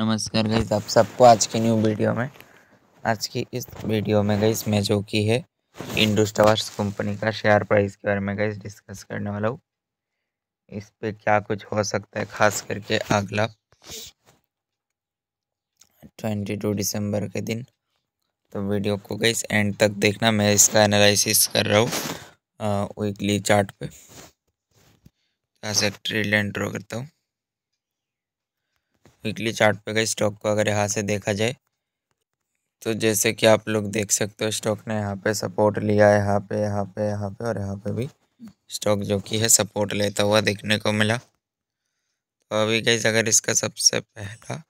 नमस्कार गईस आप सबको आज की न्यू वीडियो में आज की इस वीडियो में गईस मैं जो कि है इंडोस कंपनी का शेयर प्राइस के बारे में गईस डिस्कस करने वाला हूँ इस पे क्या कुछ हो सकता है खास करके अगला ट्वेंटी टू दिसंबर के दिन तो वीडियो को गईस एंड तक देखना मैं इसका एनालिसिस कर रहा हूँ वीकली चार्ट पे यहाँ से ट्रेड करता हूँ वीकली चार्ट पे गई स्टॉक को अगर यहाँ से देखा जाए तो जैसे कि आप लोग देख सकते हो स्टॉक ने यहाँ पे सपोर्ट लिया है यहाँ पे यहाँ पे यहाँ पे और यहाँ पे भी स्टॉक जो कि है सपोर्ट लेता हुआ देखने को मिला तो अभी गई अगर इसका सबसे पहला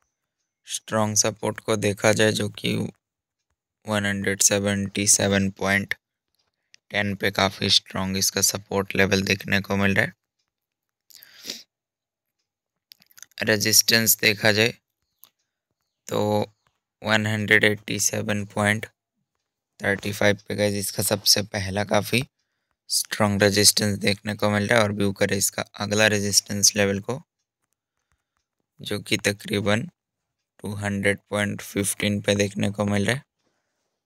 स्ट्रॉन्ग सपोर्ट को देखा जाए जो कि one hundred seventy seven point ten पे काफ़ी स्ट्रॉन्ग इसका सपोर्ट लेवल देखने को मिल रहा है रेजिस्टेंस देखा जाए तो 187.35 पे गए इसका सबसे पहला काफ़ी स्ट्रॉन्ग रेजिस्टेंस देखने को मिल रहा है और व्यू करें इसका अगला रेजिस्टेंस लेवल को जो कि तकरीबन 200.15 पे देखने को मिल रहा है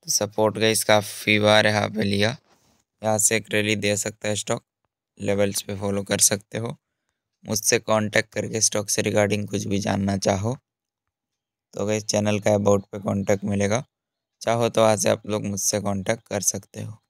तो सपोर्ट का इसका फी बार यहाँ पे लिया यहाँ से एक रैली दे सकता है स्टॉक लेवल्स पे फॉलो कर सकते हो मुझसे कांटेक्ट करके स्टॉक से रिगार्डिंग कुछ भी जानना चाहो तो अगर चैनल का अबाउट पे कांटेक्ट मिलेगा चाहो तो वहाँ से आप लोग मुझसे कांटेक्ट कर सकते हो